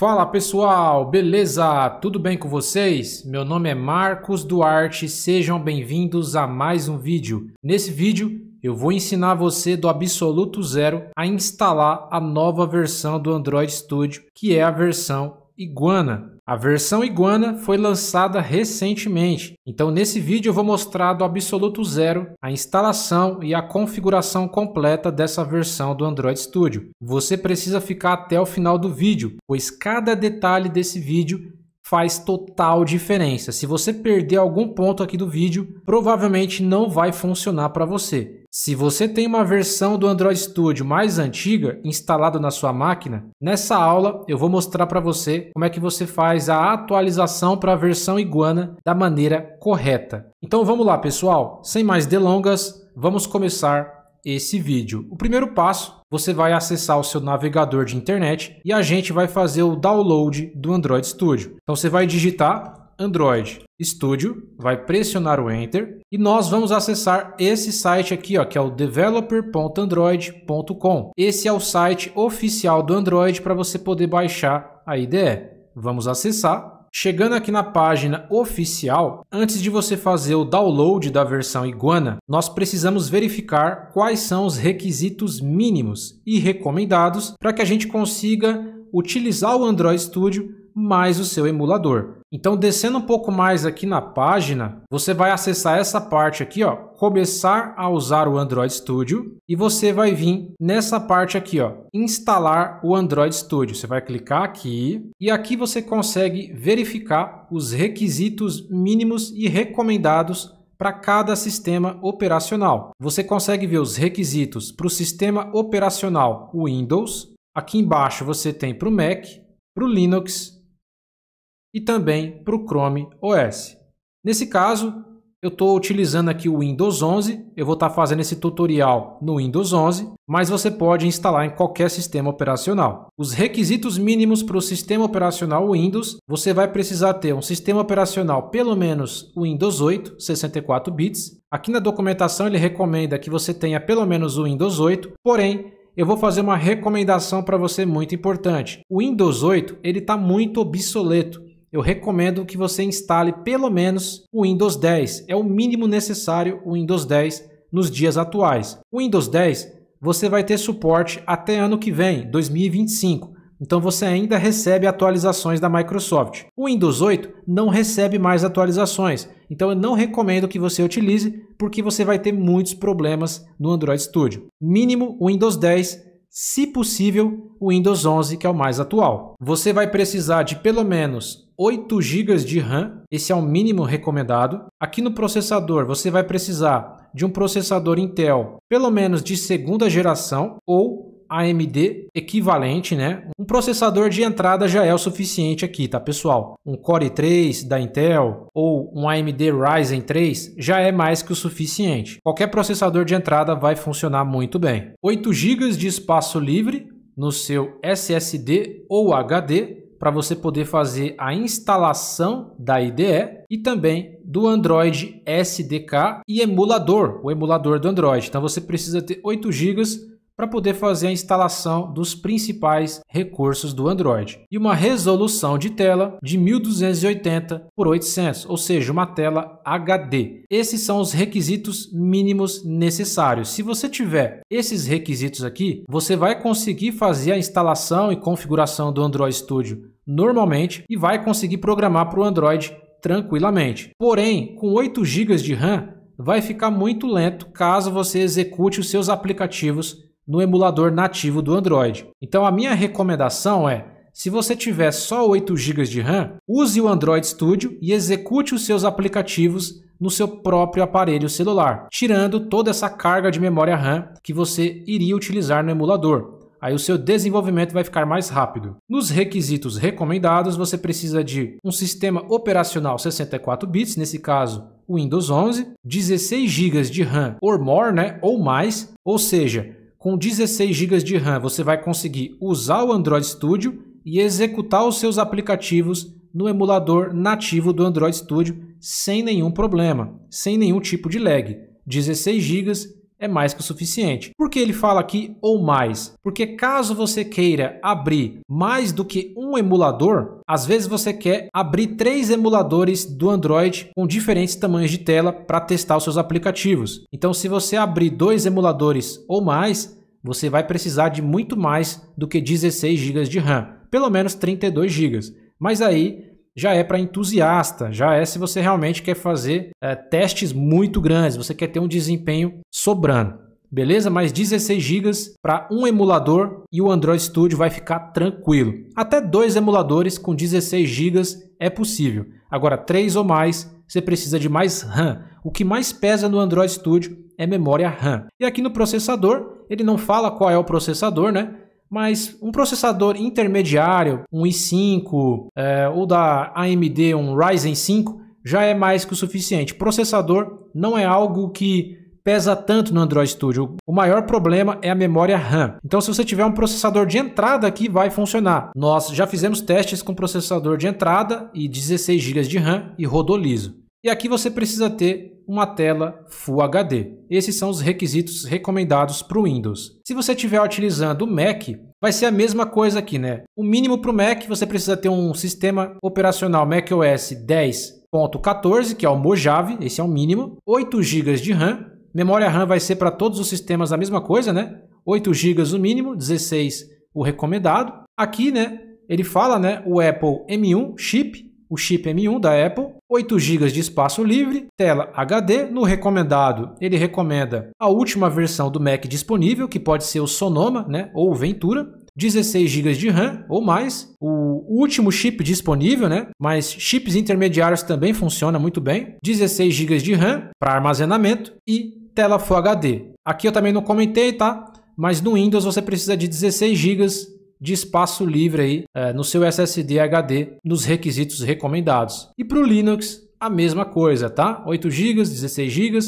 Fala pessoal, beleza? Tudo bem com vocês? Meu nome é Marcos Duarte, sejam bem-vindos a mais um vídeo. Nesse vídeo eu vou ensinar você do absoluto zero a instalar a nova versão do Android Studio, que é a versão Iguana. A versão Iguana foi lançada recentemente, então nesse vídeo eu vou mostrar do absoluto zero a instalação e a configuração completa dessa versão do Android Studio. Você precisa ficar até o final do vídeo, pois cada detalhe desse vídeo faz total diferença. Se você perder algum ponto aqui do vídeo, provavelmente não vai funcionar para você. Se você tem uma versão do Android Studio mais antiga instalada na sua máquina, nessa aula eu vou mostrar para você como é que você faz a atualização para a versão Iguana da maneira correta. Então vamos lá, pessoal. Sem mais delongas, vamos começar esse vídeo. O primeiro passo, você vai acessar o seu navegador de internet e a gente vai fazer o download do Android Studio. Então você vai digitar Android Studio, vai pressionar o Enter e nós vamos acessar esse site aqui, ó, que é o developer.android.com. Esse é o site oficial do Android para você poder baixar a IDE. Vamos acessar. Chegando aqui na página oficial, antes de você fazer o download da versão Iguana, nós precisamos verificar quais são os requisitos mínimos e recomendados para que a gente consiga utilizar o Android Studio mais o seu emulador. Então, descendo um pouco mais aqui na página, você vai acessar essa parte aqui, ó, começar a usar o Android Studio e você vai vir nessa parte aqui, ó, instalar o Android Studio. Você vai clicar aqui e aqui você consegue verificar os requisitos mínimos e recomendados para cada sistema operacional. Você consegue ver os requisitos para o sistema operacional Windows. Aqui embaixo você tem para o Mac, para o Linux e também para o Chrome OS. Nesse caso, eu estou utilizando aqui o Windows 11, eu vou estar tá fazendo esse tutorial no Windows 11, mas você pode instalar em qualquer sistema operacional. Os requisitos mínimos para o sistema operacional Windows, você vai precisar ter um sistema operacional pelo menos Windows 8, 64 bits. Aqui na documentação ele recomenda que você tenha pelo menos o Windows 8, porém eu vou fazer uma recomendação para você muito importante. O Windows 8 ele está muito obsoleto eu recomendo que você instale pelo menos o Windows 10. É o mínimo necessário o Windows 10 nos dias atuais. O Windows 10 você vai ter suporte até ano que vem, 2025. Então você ainda recebe atualizações da Microsoft. O Windows 8 não recebe mais atualizações, então eu não recomendo que você utilize porque você vai ter muitos problemas no Android Studio. Mínimo o Windows 10 se possível, o Windows 11, que é o mais atual. Você vai precisar de pelo menos 8 GB de RAM, esse é o mínimo recomendado. Aqui no processador, você vai precisar de um processador Intel, pelo menos de segunda geração ou AMD equivalente, né? Um processador de entrada já é o suficiente aqui, tá, pessoal? Um Core 3 da Intel ou um AMD Ryzen 3 já é mais que o suficiente. Qualquer processador de entrada vai funcionar muito bem. 8 GB de espaço livre no seu SSD ou HD para você poder fazer a instalação da IDE e também do Android SDK e emulador, o emulador do Android. Então você precisa ter 8 GB para poder fazer a instalação dos principais recursos do Android. E uma resolução de tela de 1280 por 800, ou seja, uma tela HD. Esses são os requisitos mínimos necessários. Se você tiver esses requisitos aqui, você vai conseguir fazer a instalação e configuração do Android Studio normalmente e vai conseguir programar para o Android tranquilamente. Porém, com 8 GB de RAM, vai ficar muito lento caso você execute os seus aplicativos no emulador nativo do Android. Então a minha recomendação é se você tiver só 8 GB de RAM, use o Android Studio e execute os seus aplicativos no seu próprio aparelho celular, tirando toda essa carga de memória RAM que você iria utilizar no emulador. Aí o seu desenvolvimento vai ficar mais rápido. Nos requisitos recomendados, você precisa de um sistema operacional 64 bits, nesse caso Windows 11, 16 GB de RAM or more, né, ou mais, ou seja, com 16 GB de RAM você vai conseguir usar o Android Studio e executar os seus aplicativos no emulador nativo do Android Studio sem nenhum problema, sem nenhum tipo de lag. 16 GB é mais que o suficiente. Por que ele fala aqui ou mais? Porque caso você queira abrir mais do que um emulador, às vezes você quer abrir três emuladores do Android com diferentes tamanhos de tela para testar os seus aplicativos. Então, se você abrir dois emuladores ou mais, você vai precisar de muito mais do que 16 GB de RAM, pelo menos 32 GB. Mas aí já é para entusiasta, já é se você realmente quer fazer é, testes muito grandes, você quer ter um desempenho sobrando. Beleza? Mas 16 GB para um emulador e o Android Studio vai ficar tranquilo. Até dois emuladores com 16 GB é possível. Agora, três ou mais, você precisa de mais RAM. O que mais pesa no Android Studio é memória RAM. E aqui no processador, ele não fala qual é o processador, né? Mas um processador intermediário, um i5 é, ou da AMD, um Ryzen 5, já é mais que o suficiente. Processador não é algo que pesa tanto no Android Studio. O maior problema é a memória RAM. Então, se você tiver um processador de entrada aqui, vai funcionar. Nós já fizemos testes com processador de entrada e 16 GB de RAM e rodou liso. E aqui você precisa ter uma tela Full HD. Esses são os requisitos recomendados para o Windows. Se você estiver utilizando o Mac, vai ser a mesma coisa aqui, né? O mínimo para o Mac, você precisa ter um sistema operacional macOS 10.14, que é o Mojave, esse é o mínimo, 8 GB de RAM, memória RAM vai ser para todos os sistemas a mesma coisa, né? 8 GB o mínimo, 16 o recomendado. Aqui, né, ele fala, né, o Apple M1 chip, o chip M1 da Apple, 8 GB de espaço livre, tela HD. No recomendado, ele recomenda a última versão do Mac disponível, que pode ser o Sonoma né, ou o Ventura. 16 GB de RAM ou mais, o último chip disponível, né? Mas chips intermediários também funciona muito bem. 16 GB de RAM para armazenamento e tela Full HD. Aqui eu também não comentei, tá? Mas no Windows você precisa de 16 GB de espaço livre aí é, no seu SSD HD nos requisitos recomendados. E para o Linux, a mesma coisa, tá? 8 GB, 16 GB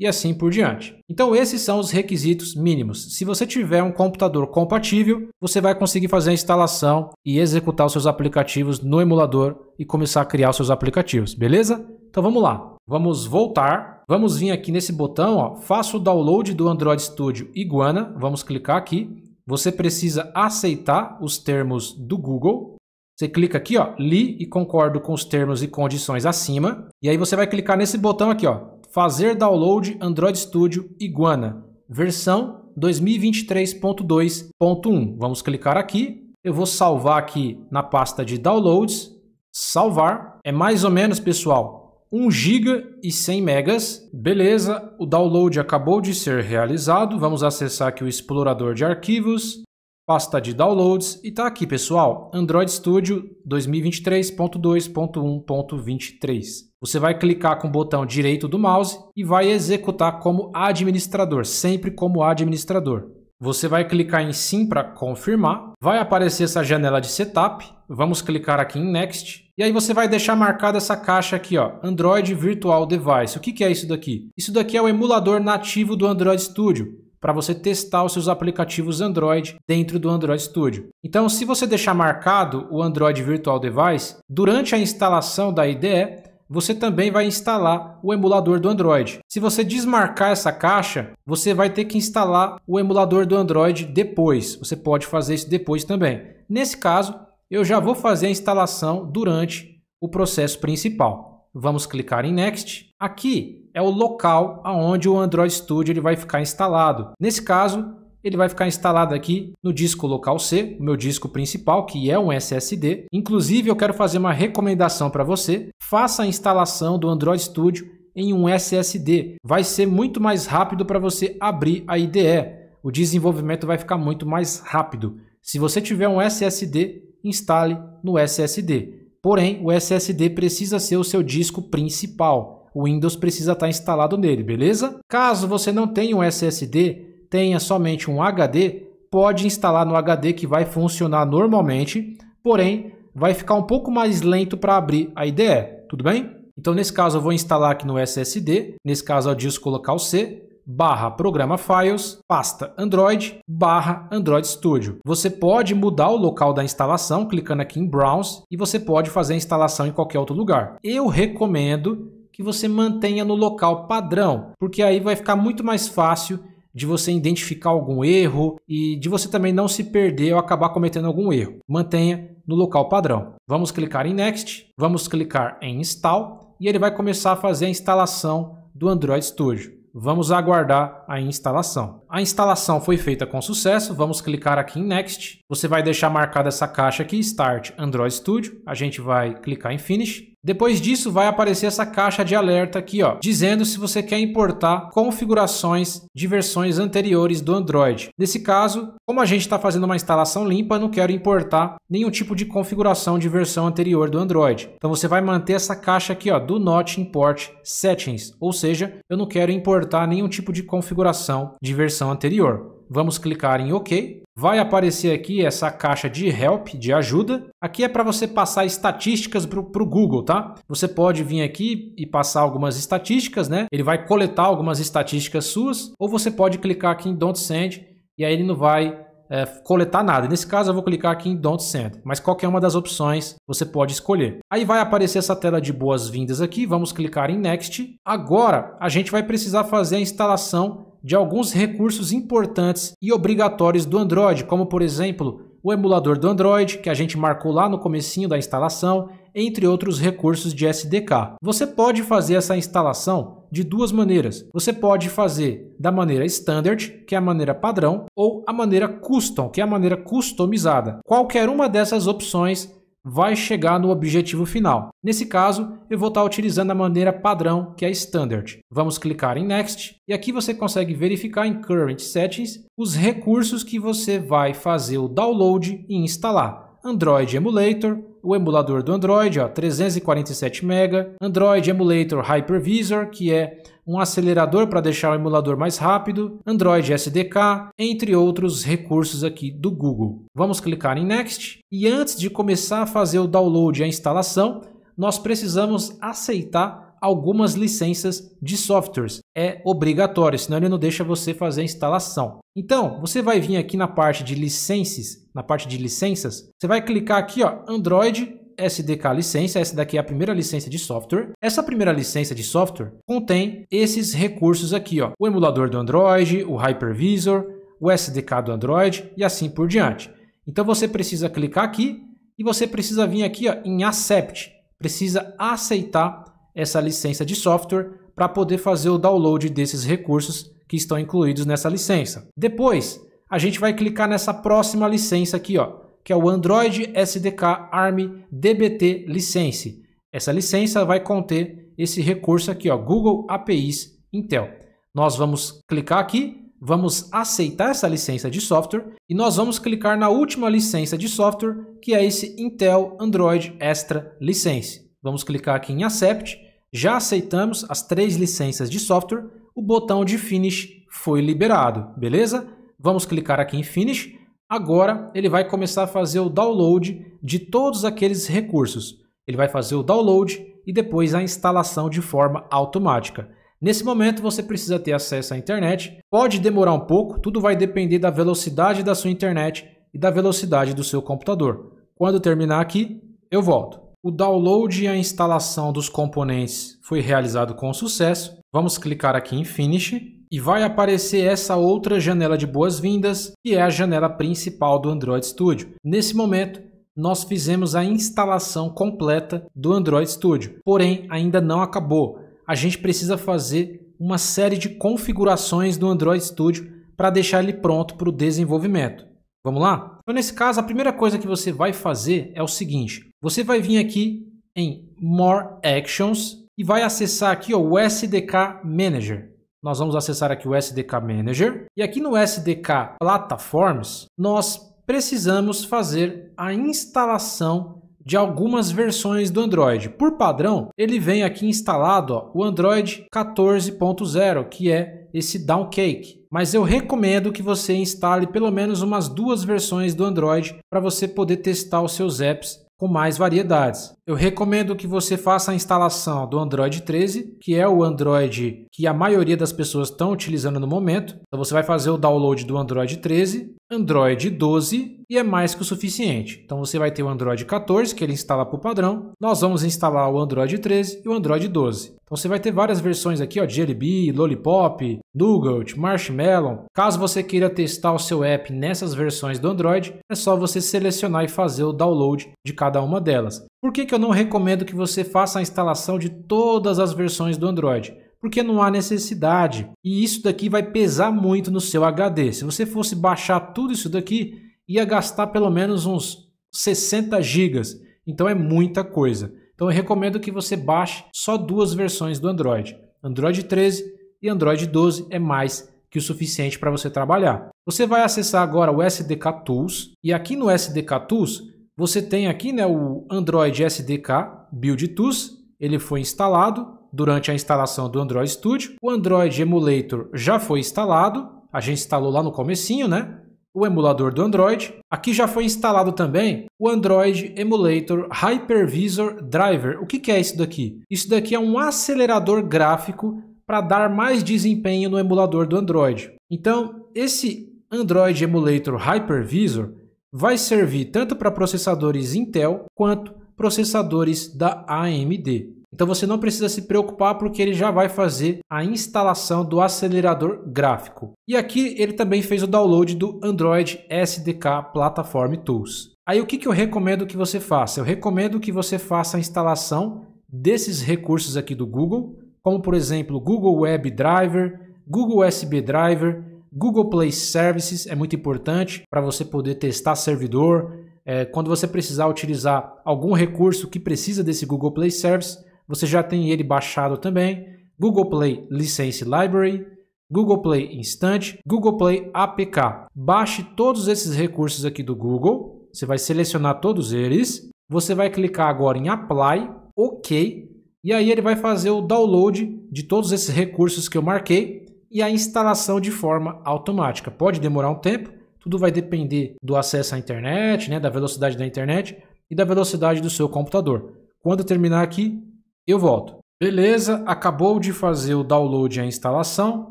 e assim por diante. Então esses são os requisitos mínimos. Se você tiver um computador compatível, você vai conseguir fazer a instalação e executar os seus aplicativos no emulador e começar a criar os seus aplicativos, beleza? Então vamos lá. Vamos voltar, vamos vir aqui nesse botão, ó, faço o download do Android Studio Iguana, vamos clicar aqui você precisa aceitar os termos do Google. Você clica aqui, ó, li e concordo com os termos e condições acima. E aí você vai clicar nesse botão aqui, ó, fazer download Android Studio Iguana, versão 2023.2.1. Vamos clicar aqui. Eu vou salvar aqui na pasta de downloads, salvar. É mais ou menos, pessoal, 1 GB e 100 megas. Beleza, o download acabou de ser realizado. Vamos acessar aqui o explorador de arquivos, pasta de downloads e tá aqui, pessoal, Android Studio 2023.2.1.23. Você vai clicar com o botão direito do mouse e vai executar como administrador, sempre como administrador. Você vai clicar em sim para confirmar. Vai aparecer essa janela de setup. Vamos clicar aqui em next. E aí você vai deixar marcada essa caixa aqui, ó, Android Virtual Device. O que, que é isso daqui? Isso daqui é o emulador nativo do Android Studio para você testar os seus aplicativos Android dentro do Android Studio. Então, se você deixar marcado o Android Virtual Device, durante a instalação da IDE, você também vai instalar o emulador do Android. Se você desmarcar essa caixa, você vai ter que instalar o emulador do Android depois. Você pode fazer isso depois também. Nesse caso, eu já vou fazer a instalação durante o processo principal. Vamos clicar em Next. Aqui é o local aonde o Android Studio ele vai ficar instalado. Nesse caso, ele vai ficar instalado aqui no disco local C, o meu disco principal, que é um SSD. Inclusive, eu quero fazer uma recomendação para você. Faça a instalação do Android Studio em um SSD. Vai ser muito mais rápido para você abrir a IDE. O desenvolvimento vai ficar muito mais rápido. Se você tiver um SSD, instale no SSD. Porém, o SSD precisa ser o seu disco principal. O Windows precisa estar tá instalado nele, beleza? Caso você não tenha um SSD, tenha somente um HD, pode instalar no HD que vai funcionar normalmente, porém vai ficar um pouco mais lento para abrir a IDE, tudo bem? Então nesse caso eu vou instalar aqui no SSD, nesse caso eu diz colocar o C, barra programa files, pasta Android, barra Android Studio. Você pode mudar o local da instalação clicando aqui em Browse e você pode fazer a instalação em qualquer outro lugar. Eu recomendo que você mantenha no local padrão, porque aí vai ficar muito mais fácil de você identificar algum erro e de você também não se perder ou acabar cometendo algum erro. Mantenha no local padrão. Vamos clicar em Next, vamos clicar em Install e ele vai começar a fazer a instalação do Android Studio. Vamos aguardar a instalação. A instalação foi feita com sucesso, vamos clicar aqui em Next. Você vai deixar marcada essa caixa aqui, Start Android Studio. A gente vai clicar em Finish depois disso vai aparecer essa caixa de alerta aqui, ó, dizendo se você quer importar configurações de versões anteriores do Android. Nesse caso, como a gente está fazendo uma instalação limpa, não quero importar nenhum tipo de configuração de versão anterior do Android. Então você vai manter essa caixa aqui, ó, do Not Import Settings, ou seja, eu não quero importar nenhum tipo de configuração de versão anterior. Vamos clicar em OK. Vai aparecer aqui essa caixa de help, de ajuda. Aqui é para você passar estatísticas para o Google, tá? Você pode vir aqui e passar algumas estatísticas, né? Ele vai coletar algumas estatísticas suas. Ou você pode clicar aqui em Don't Send e aí ele não vai é, coletar nada. Nesse caso, eu vou clicar aqui em Don't Send, mas qualquer uma das opções você pode escolher. Aí vai aparecer essa tela de boas-vindas aqui, vamos clicar em Next. Agora, a gente vai precisar fazer a instalação de alguns recursos importantes e obrigatórios do Android, como por exemplo o emulador do Android, que a gente marcou lá no comecinho da instalação, entre outros recursos de SDK. Você pode fazer essa instalação de duas maneiras. Você pode fazer da maneira standard, que é a maneira padrão, ou a maneira custom, que é a maneira customizada. Qualquer uma dessas opções vai chegar no objetivo final. Nesse caso, eu vou estar utilizando a maneira padrão, que é Standard. Vamos clicar em Next e aqui você consegue verificar em Current Settings os recursos que você vai fazer o download e instalar. Android Emulator, o emulador do Android, ó, 347 MB, Android Emulator Hypervisor, que é um acelerador para deixar o emulador mais rápido, Android SDK, entre outros recursos aqui do Google. Vamos clicar em Next e antes de começar a fazer o download e a instalação, nós precisamos aceitar algumas licenças de softwares. É obrigatório, senão ele não deixa você fazer a instalação. Então, você vai vir aqui na parte de licenças, na parte de licenças, você vai clicar aqui, ó, Android SDK licença, essa daqui é a primeira licença de software. Essa primeira licença de software contém esses recursos aqui, ó, o emulador do Android, o hypervisor, o SDK do Android e assim por diante. Então você precisa clicar aqui e você precisa vir aqui ó, em Accept, precisa aceitar essa licença de software para poder fazer o download desses recursos que estão incluídos nessa licença. Depois, a gente vai clicar nessa próxima licença aqui, ó, que é o Android SDK ARM DBT License. Essa licença vai conter esse recurso aqui, ó, Google APIs Intel. Nós vamos clicar aqui, vamos aceitar essa licença de software e nós vamos clicar na última licença de software, que é esse Intel Android Extra License. Vamos clicar aqui em Accept. Já aceitamos as três licenças de software. O botão de Finish foi liberado, beleza? Vamos clicar aqui em Finish. Agora ele vai começar a fazer o download de todos aqueles recursos. Ele vai fazer o download e depois a instalação de forma automática. Nesse momento você precisa ter acesso à internet. Pode demorar um pouco, tudo vai depender da velocidade da sua internet e da velocidade do seu computador. Quando terminar aqui, eu volto. O download e a instalação dos componentes foi realizado com sucesso. Vamos clicar aqui em Finish e vai aparecer essa outra janela de boas-vindas, que é a janela principal do Android Studio. Nesse momento, nós fizemos a instalação completa do Android Studio, porém ainda não acabou. A gente precisa fazer uma série de configurações do Android Studio para deixar ele pronto para o desenvolvimento. Vamos lá? Então, nesse caso, a primeira coisa que você vai fazer é o seguinte. Você vai vir aqui em More Actions e vai acessar aqui ó, o SDK Manager. Nós vamos acessar aqui o SDK Manager. E aqui no SDK Platforms, nós precisamos fazer a instalação de algumas versões do Android. Por padrão, ele vem aqui instalado ó, o Android 14.0, que é esse cake. Mas eu recomendo que você instale pelo menos umas duas versões do Android para você poder testar os seus apps com mais variedades. Eu recomendo que você faça a instalação do Android 13, que é o Android que a maioria das pessoas estão utilizando no momento. Então você vai fazer o download do Android 13, Android 12 e é mais que o suficiente. Então você vai ter o Android 14, que ele instala por padrão. Nós vamos instalar o Android 13 e o Android 12. Então você vai ter várias versões aqui, ó, Jelly Lollipop, Nougat, Marshmallow. Caso você queira testar o seu app nessas versões do Android, é só você selecionar e fazer o download de cada uma delas. Por que, que eu não recomendo que você faça a instalação de todas as versões do Android? Porque não há necessidade. E isso daqui vai pesar muito no seu HD. Se você fosse baixar tudo isso daqui, ia gastar pelo menos uns 60 gigas. Então é muita coisa. Então eu recomendo que você baixe só duas versões do Android. Android 13 e Android 12 é mais que o suficiente para você trabalhar. Você vai acessar agora o SDK Tools e aqui no SDK Tools você tem aqui né, o Android SDK Build Tools, ele foi instalado durante a instalação do Android Studio. O Android Emulator já foi instalado, a gente instalou lá no comecinho, né? O emulador do Android. Aqui já foi instalado também o Android Emulator Hypervisor Driver. O que é isso daqui? Isso daqui é um acelerador gráfico para dar mais desempenho no emulador do Android. Então, esse Android Emulator Hypervisor vai servir tanto para processadores Intel quanto processadores da AMD. Então você não precisa se preocupar porque ele já vai fazer a instalação do acelerador gráfico. E aqui ele também fez o download do Android SDK Platform Tools. Aí o que, que eu recomendo que você faça? Eu recomendo que você faça a instalação desses recursos aqui do Google, como por exemplo Google Web Driver, Google USB Driver, Google Play Services é muito importante para você poder testar servidor. É, quando você precisar utilizar algum recurso que precisa desse Google Play Service, você já tem ele baixado também. Google Play License Library, Google Play Instant, Google Play APK. Baixe todos esses recursos aqui do Google. Você vai selecionar todos eles. Você vai clicar agora em Apply, OK. E aí ele vai fazer o download de todos esses recursos que eu marquei e a instalação de forma automática. Pode demorar um tempo, tudo vai depender do acesso à internet, né, da velocidade da internet e da velocidade do seu computador. Quando terminar aqui, eu volto. Beleza, acabou de fazer o download e a instalação,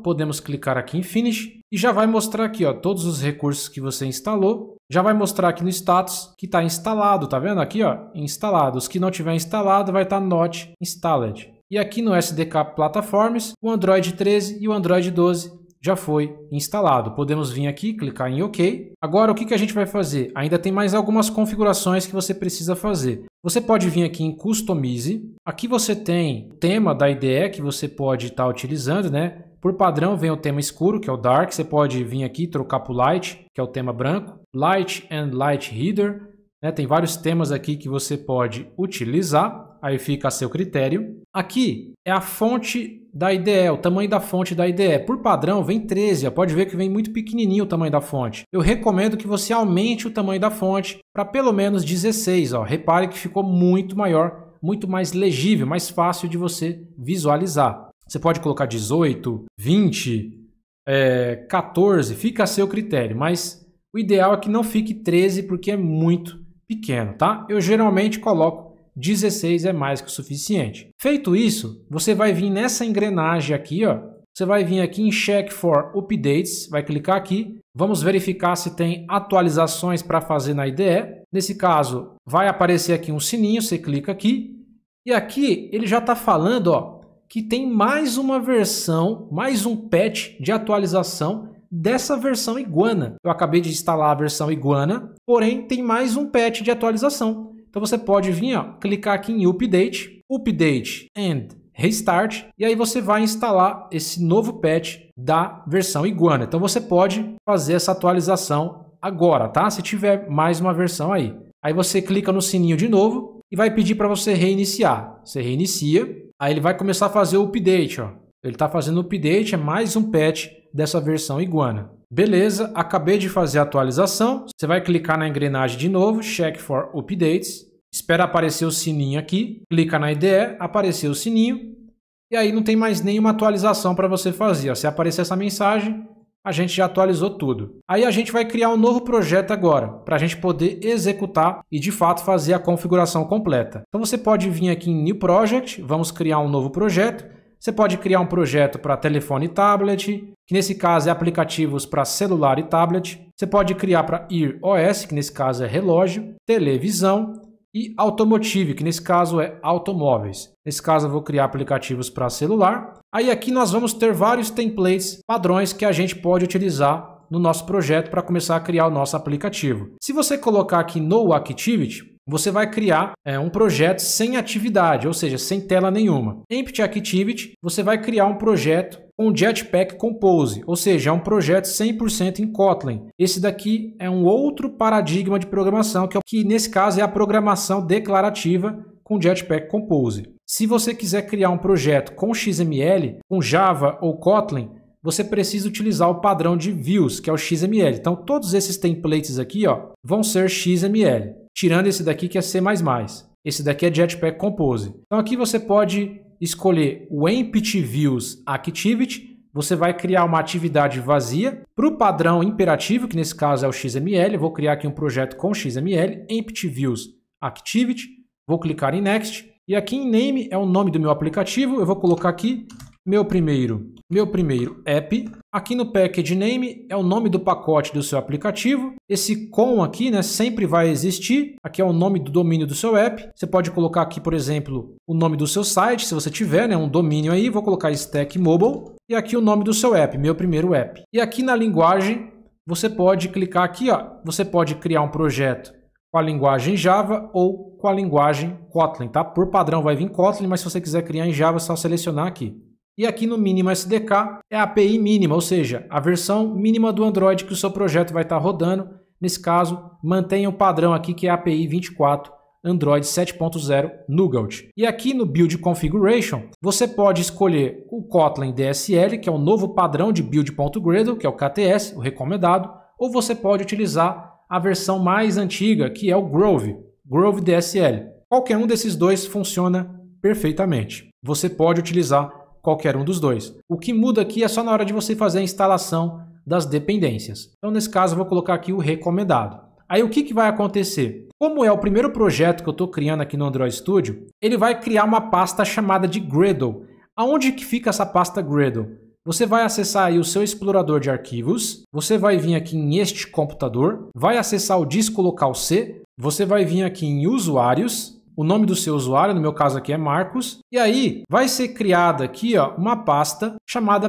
podemos clicar aqui em Finish e já vai mostrar aqui ó, todos os recursos que você instalou. Já vai mostrar aqui no status que está instalado, tá vendo aqui? ó, Instalado. Os que não tiver instalado vai estar tá Not Installed. E aqui no SDK Platforms, o Android 13 e o Android 12 já foi instalado. Podemos vir aqui, clicar em OK. Agora, o que, que a gente vai fazer? Ainda tem mais algumas configurações que você precisa fazer. Você pode vir aqui em Customize. Aqui você tem o tema da IDE que você pode estar tá utilizando, né? Por padrão vem o tema escuro, que é o Dark. Você pode vir aqui trocar para o Light, que é o tema branco. Light and Light Reader. Né? Tem vários temas aqui que você pode utilizar aí fica a seu critério. Aqui é a fonte da IDE, o tamanho da fonte da IDE. Por padrão, vem 13, pode ver que vem muito pequenininho o tamanho da fonte. Eu recomendo que você aumente o tamanho da fonte para pelo menos 16. Ó. Repare que ficou muito maior, muito mais legível, mais fácil de você visualizar. Você pode colocar 18, 20, é, 14, fica a seu critério, mas o ideal é que não fique 13 porque é muito pequeno, tá? Eu geralmente coloco 16 é mais que o suficiente. Feito isso, você vai vir nessa engrenagem aqui, ó. Você vai vir aqui em Check for Updates, vai clicar aqui. Vamos verificar se tem atualizações para fazer na IDE. Nesse caso, vai aparecer aqui um sininho, você clica aqui. E aqui ele já está falando ó, que tem mais uma versão, mais um patch de atualização dessa versão Iguana. Eu acabei de instalar a versão Iguana, porém tem mais um patch de atualização. Então você pode vir, ó, clicar aqui em Update, Update and Restart, e aí você vai instalar esse novo patch da versão Iguana. Então você pode fazer essa atualização agora, tá? Se tiver mais uma versão aí. Aí você clica no sininho de novo e vai pedir para você reiniciar. Você reinicia, aí ele vai começar a fazer o update, ó. Ele está fazendo o update, é mais um patch dessa versão Iguana. Beleza, acabei de fazer a atualização. Você vai clicar na engrenagem de novo, check for updates. Espera aparecer o sininho aqui, clica na IDE, apareceu o sininho. E aí não tem mais nenhuma atualização para você fazer. Se aparecer essa mensagem, a gente já atualizou tudo. Aí a gente vai criar um novo projeto agora, para a gente poder executar e de fato fazer a configuração completa. Então você pode vir aqui em New Project, vamos criar um novo projeto você pode criar um projeto para telefone e tablet, que nesse caso é aplicativos para celular e tablet. Você pode criar para iOS, que nesse caso é relógio, televisão e automotive, que nesse caso é automóveis. Nesse caso eu vou criar aplicativos para celular. Aí aqui nós vamos ter vários templates, padrões que a gente pode utilizar no nosso projeto para começar a criar o nosso aplicativo. Se você colocar aqui no Activity, você vai criar é, um projeto sem atividade, ou seja, sem tela nenhuma. Empty Activity, você vai criar um projeto com Jetpack Compose, ou seja, é um projeto 100% em Kotlin. Esse daqui é um outro paradigma de programação, que, é, que nesse caso é a programação declarativa com Jetpack Compose. Se você quiser criar um projeto com XML, com Java ou Kotlin, você precisa utilizar o padrão de views, que é o XML. Então, todos esses templates aqui ó, vão ser XML tirando esse daqui que é C++. Esse daqui é Jetpack Compose. Então aqui você pode escolher o Empty Views Activity, você vai criar uma atividade vazia para o padrão imperativo, que nesse caso é o XML. Eu vou criar aqui um projeto com XML, Empty Views Activity, vou clicar em Next. E aqui em Name é o nome do meu aplicativo, eu vou colocar aqui meu primeiro, meu primeiro app. Aqui no package name é o nome do pacote do seu aplicativo. Esse com aqui, né, sempre vai existir. Aqui é o nome do domínio do seu app. Você pode colocar aqui, por exemplo, o nome do seu site, se você tiver, né, um domínio aí. Vou colocar Stack Mobile e aqui o nome do seu app, meu primeiro app. E aqui na linguagem, você pode clicar aqui, ó. Você pode criar um projeto com a linguagem Java ou com a linguagem Kotlin, tá? Por padrão vai vir Kotlin, mas se você quiser criar em Java, é só selecionar aqui. E aqui no mínimo SDK é a API mínima, ou seja, a versão mínima do Android que o seu projeto vai estar rodando. Nesse caso, mantenha o padrão aqui que é a API 24 Android 7.0 Nougat. E aqui no Build Configuration, você pode escolher o Kotlin DSL, que é o novo padrão de build.gradle, que é o KTS, o recomendado, ou você pode utilizar a versão mais antiga, que é o Grove, Grove DSL. Qualquer um desses dois funciona perfeitamente. Você pode utilizar qualquer um dos dois. O que muda aqui é só na hora de você fazer a instalação das dependências. Então, nesse caso, eu vou colocar aqui o recomendado. Aí o que, que vai acontecer? Como é o primeiro projeto que eu estou criando aqui no Android Studio, ele vai criar uma pasta chamada de Gradle. Aonde que fica essa pasta Gradle? Você vai acessar aí o seu explorador de arquivos, você vai vir aqui em este computador, vai acessar o disco local C, você vai vir aqui em usuários, o nome do seu usuário, no meu caso aqui é Marcos, e aí vai ser criada aqui ó, uma pasta chamada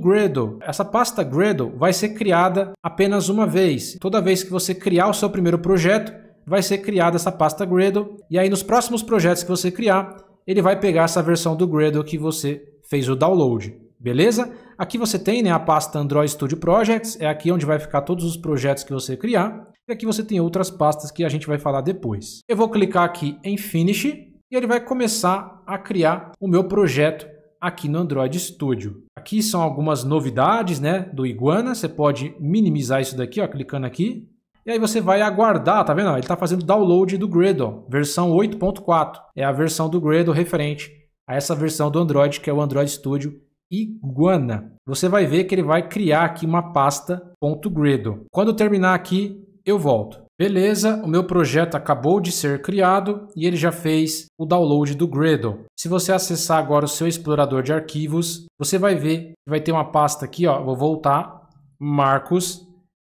.gradle. Essa pasta Gradle vai ser criada apenas uma vez. Toda vez que você criar o seu primeiro projeto, vai ser criada essa pasta Gradle, e aí nos próximos projetos que você criar, ele vai pegar essa versão do Gradle que você fez o download, beleza? Aqui você tem né, a pasta Android Studio Projects, é aqui onde vai ficar todos os projetos que você criar. E aqui você tem outras pastas que a gente vai falar depois. Eu vou clicar aqui em Finish e ele vai começar a criar o meu projeto aqui no Android Studio. Aqui são algumas novidades né, do Iguana. Você pode minimizar isso daqui, ó, clicando aqui. E aí você vai aguardar, tá vendo? Ele está fazendo download do Gradle, versão 8.4. É a versão do Gradle referente a essa versão do Android, que é o Android Studio Iguana. Você vai ver que ele vai criar aqui uma pasta .gradle. Quando terminar aqui eu volto. Beleza, o meu projeto acabou de ser criado e ele já fez o download do Gradle. Se você acessar agora o seu explorador de arquivos, você vai ver que vai ter uma pasta aqui, ó, vou voltar, Marcos,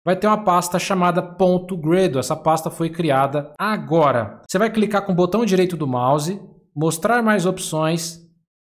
vai ter uma pasta chamada .gradle. Essa pasta foi criada agora. Você vai clicar com o botão direito do mouse, mostrar mais opções,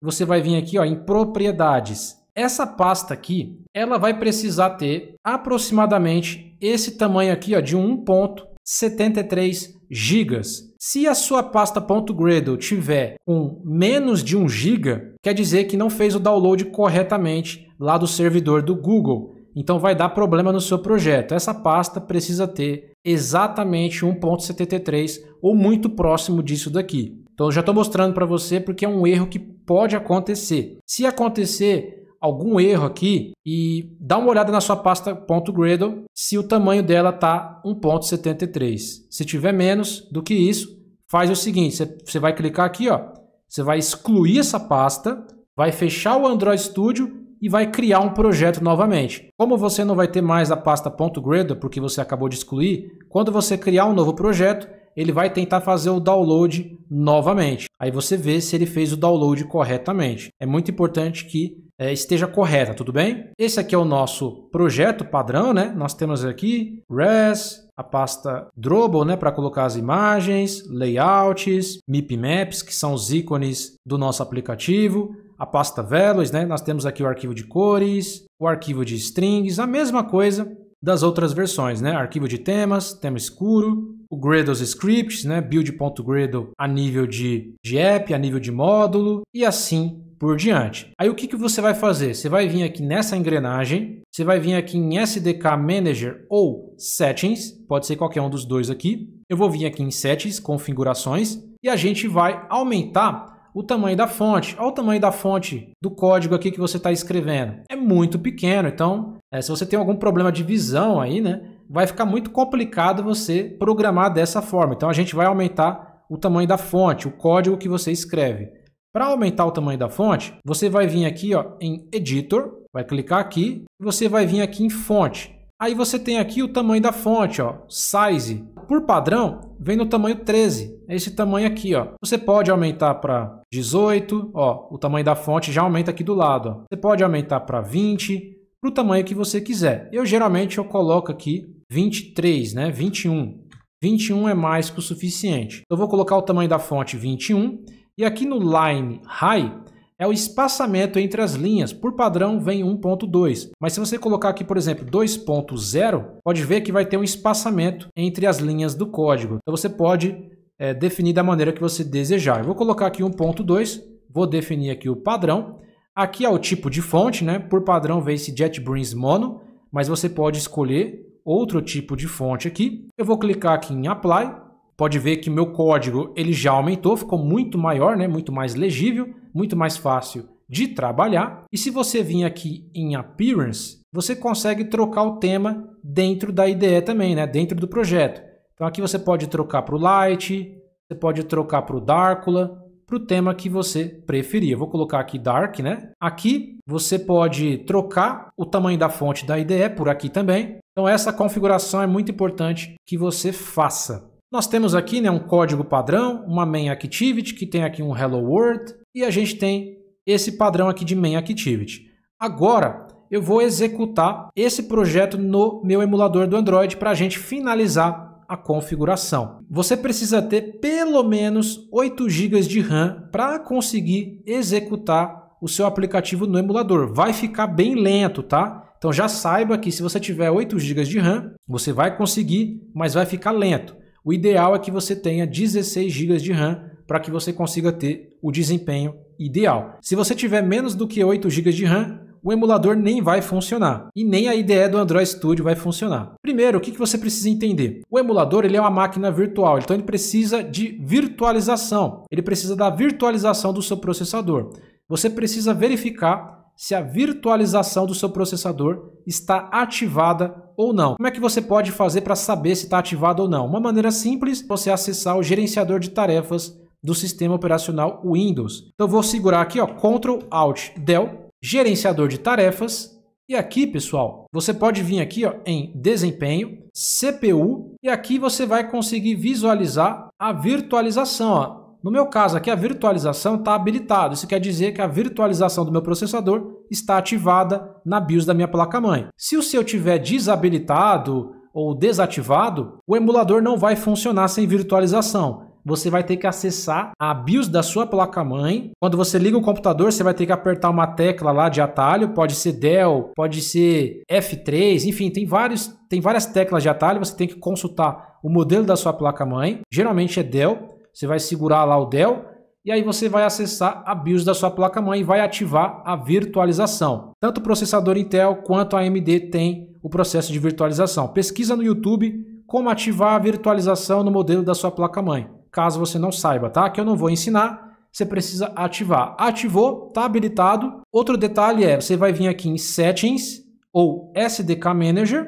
você vai vir aqui ó, em propriedades. Essa pasta aqui, ela vai precisar ter aproximadamente esse tamanho aqui ó, de 1.73 gigas. Se a sua pasta .gradle tiver com menos de 1 giga, quer dizer que não fez o download corretamente lá do servidor do Google. Então vai dar problema no seu projeto. Essa pasta precisa ter exatamente 1.73 ou muito próximo disso daqui. Então já estou mostrando para você porque é um erro que pode acontecer. Se acontecer, algum erro aqui e dá uma olhada na sua pasta .gradle se o tamanho dela tá 1.73. Se tiver menos do que isso, faz o seguinte, você vai clicar aqui, ó, você vai excluir essa pasta, vai fechar o Android Studio e vai criar um projeto novamente. Como você não vai ter mais a pasta .gradle, porque você acabou de excluir, quando você criar um novo projeto, ele vai tentar fazer o download novamente. Aí você vê se ele fez o download corretamente. É muito importante que é, esteja correta, tudo bem? Esse aqui é o nosso projeto padrão, né? Nós temos aqui res, a pasta Drobo, né, para colocar as imagens, layouts, MIP Maps, que são os ícones do nosso aplicativo, a pasta Velos, né? Nós temos aqui o arquivo de cores, o arquivo de strings, a mesma coisa das outras versões, né? Arquivo de temas, tema escuro, o Gradle Scripts, né? Build.gradle a nível de, de app, a nível de módulo e assim por diante. Aí o que, que você vai fazer? Você vai vir aqui nessa engrenagem, você vai vir aqui em SDK Manager ou Settings, pode ser qualquer um dos dois aqui. Eu vou vir aqui em Settings, Configurações, e a gente vai aumentar o tamanho da fonte. Olha o tamanho da fonte do código aqui que você está escrevendo. É muito pequeno, então é, se você tem algum problema de visão aí, né, vai ficar muito complicado você programar dessa forma. Então a gente vai aumentar o tamanho da fonte, o código que você escreve. Para aumentar o tamanho da fonte, você vai vir aqui ó, em Editor, vai clicar aqui, e você vai vir aqui em Fonte. Aí você tem aqui o tamanho da fonte, ó, size. Por padrão, vem no tamanho 13, é esse tamanho aqui, ó. Você pode aumentar para 18, ó, o tamanho da fonte já aumenta aqui do lado, ó. Você pode aumentar para 20, para o tamanho que você quiser. Eu geralmente eu coloco aqui 23, né, 21. 21 é mais que o suficiente. Então, eu vou colocar o tamanho da fonte 21 e aqui no line high é o espaçamento entre as linhas. Por padrão, vem 1.2. Mas se você colocar aqui, por exemplo, 2.0, pode ver que vai ter um espaçamento entre as linhas do código. Então você pode é, definir da maneira que você desejar. Eu vou colocar aqui 1.2, vou definir aqui o padrão. Aqui é o tipo de fonte, né? Por padrão vem esse JetBrains Mono, mas você pode escolher outro tipo de fonte aqui. Eu vou clicar aqui em Apply. Pode ver que meu código ele já aumentou, ficou muito maior, né? muito mais legível muito mais fácil de trabalhar. E se você vir aqui em Appearance, você consegue trocar o tema dentro da IDE também, né? dentro do projeto. Então aqui você pode trocar para o Light, você pode trocar para o Darkula, para o tema que você preferir. Eu vou colocar aqui Dark, né? Aqui você pode trocar o tamanho da fonte da IDE por aqui também. Então essa configuração é muito importante que você faça. Nós temos aqui né, um código padrão, uma main activity que tem aqui um hello world, e a gente tem esse padrão aqui de main activity. Agora, eu vou executar esse projeto no meu emulador do Android para a gente finalizar a configuração. Você precisa ter pelo menos 8 GB de RAM para conseguir executar o seu aplicativo no emulador. Vai ficar bem lento, tá? Então já saiba que se você tiver 8 GB de RAM, você vai conseguir, mas vai ficar lento. O ideal é que você tenha 16 GB de RAM para que você consiga ter o desempenho ideal. Se você tiver menos do que 8 GB de RAM, o emulador nem vai funcionar e nem a IDE do Android Studio vai funcionar. Primeiro, o que você precisa entender? O emulador ele é uma máquina virtual, então ele precisa de virtualização. Ele precisa da virtualização do seu processador. Você precisa verificar se a virtualização do seu processador está ativada ou não. Como é que você pode fazer para saber se está ativado ou não? Uma maneira simples, você acessar o gerenciador de tarefas do sistema operacional Windows. Então vou segurar aqui, ó, Ctrl Alt Del, gerenciador de tarefas, e aqui, pessoal, você pode vir aqui ó, em desempenho, CPU, e aqui você vai conseguir visualizar a virtualização. Ó. No meu caso aqui, a virtualização está habilitada. Isso quer dizer que a virtualização do meu processador está ativada na BIOS da minha placa-mãe. Se o seu tiver desabilitado ou desativado, o emulador não vai funcionar sem virtualização você vai ter que acessar a BIOS da sua placa-mãe. Quando você liga o computador, você vai ter que apertar uma tecla lá de atalho, pode ser Dell, pode ser F3, enfim, tem, vários, tem várias teclas de atalho, você tem que consultar o modelo da sua placa-mãe, geralmente é Dell, você vai segurar lá o Dell, e aí você vai acessar a BIOS da sua placa-mãe e vai ativar a virtualização. Tanto o processador Intel quanto a AMD tem o processo de virtualização. Pesquisa no YouTube como ativar a virtualização no modelo da sua placa-mãe caso você não saiba, tá? Que eu não vou ensinar, você precisa ativar. Ativou, tá habilitado. Outro detalhe é, você vai vir aqui em Settings ou SDK Manager.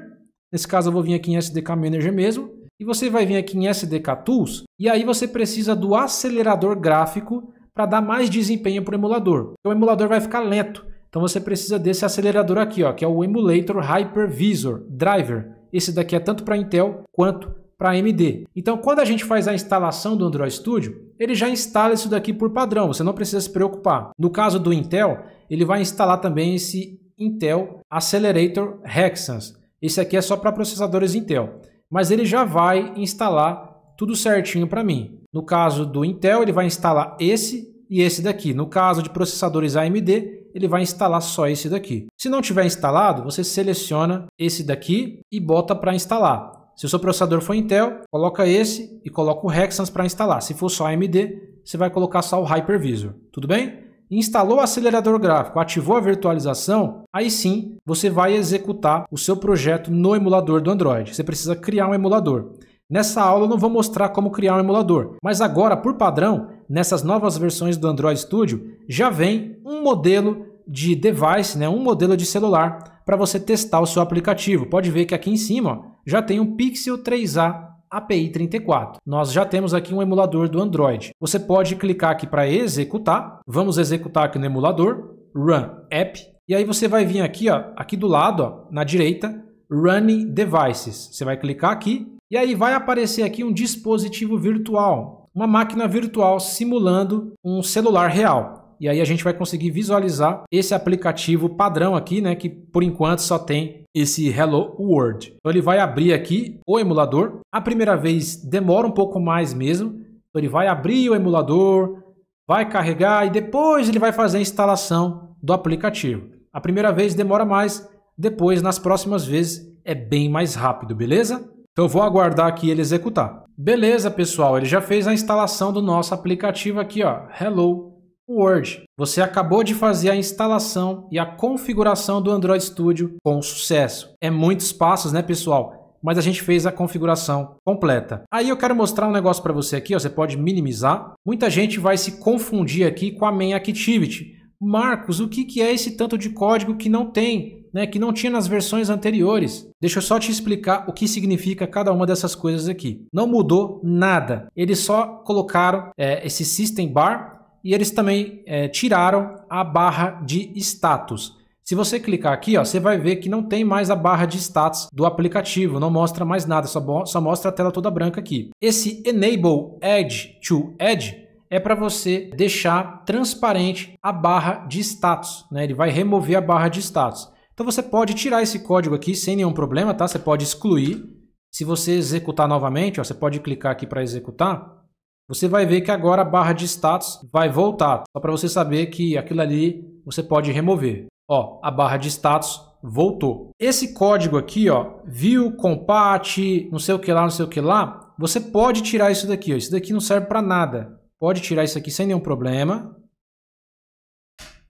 Nesse caso eu vou vir aqui em SDK Manager mesmo. E você vai vir aqui em SDK Tools. E aí você precisa do acelerador gráfico para dar mais desempenho para o emulador. Então, o emulador vai ficar lento. Então você precisa desse acelerador aqui, ó, que é o Emulator Hypervisor Driver. Esse daqui é tanto para Intel quanto para AMD. Então, quando a gente faz a instalação do Android Studio, ele já instala isso daqui por padrão, você não precisa se preocupar. No caso do Intel, ele vai instalar também esse Intel Accelerator Hexans. Esse aqui é só para processadores Intel, mas ele já vai instalar tudo certinho para mim. No caso do Intel, ele vai instalar esse e esse daqui. No caso de processadores AMD, ele vai instalar só esse daqui. Se não tiver instalado, você seleciona esse daqui e bota para instalar. Se o seu processador for Intel, coloca esse e coloca o Hexans para instalar. Se for só AMD, você vai colocar só o Hypervisor, tudo bem? Instalou o acelerador gráfico, ativou a virtualização, aí sim você vai executar o seu projeto no emulador do Android. Você precisa criar um emulador. Nessa aula eu não vou mostrar como criar um emulador, mas agora, por padrão, nessas novas versões do Android Studio, já vem um modelo de device, né, um modelo de celular para você testar o seu aplicativo. Pode ver que aqui em cima ó, já tem um Pixel 3a API 34. Nós já temos aqui um emulador do Android. Você pode clicar aqui para executar. Vamos executar aqui no emulador, Run App. E aí você vai vir aqui, ó, aqui do lado, ó, na direita, Running Devices. Você vai clicar aqui e aí vai aparecer aqui um dispositivo virtual, uma máquina virtual simulando um celular real e aí a gente vai conseguir visualizar esse aplicativo padrão aqui, né, que por enquanto só tem esse Hello World. Então ele vai abrir aqui o emulador. A primeira vez demora um pouco mais mesmo. Então ele vai abrir o emulador, vai carregar e depois ele vai fazer a instalação do aplicativo. A primeira vez demora mais, depois nas próximas vezes é bem mais rápido, beleza? Então eu vou aguardar aqui ele executar. Beleza, pessoal, ele já fez a instalação do nosso aplicativo aqui, ó, Hello o Word. Você acabou de fazer a instalação e a configuração do Android Studio com sucesso. É muitos passos, né, pessoal? mas a gente fez a configuração completa. Aí eu quero mostrar um negócio para você aqui, ó, você pode minimizar. Muita gente vai se confundir aqui com a main activity. Marcos, o que, que é esse tanto de código que não tem, né, que não tinha nas versões anteriores? Deixa eu só te explicar o que significa cada uma dessas coisas aqui. Não mudou nada. Eles só colocaram é, esse system bar e eles também é, tiraram a barra de status. Se você clicar aqui, ó, você vai ver que não tem mais a barra de status do aplicativo, não mostra mais nada, só, só mostra a tela toda branca aqui. Esse Enable Edge to Edge é para você deixar transparente a barra de status, né? ele vai remover a barra de status. Então você pode tirar esse código aqui sem nenhum problema, tá? Você pode excluir. Se você executar novamente, ó, você pode clicar aqui para executar você vai ver que agora a barra de status vai voltar, só para você saber que aquilo ali você pode remover. Ó, a barra de status voltou. Esse código aqui, ó, view, compat, não sei o que lá, não sei o que lá, você pode tirar isso daqui, ó. Isso daqui não serve para nada. Pode tirar isso aqui sem nenhum problema.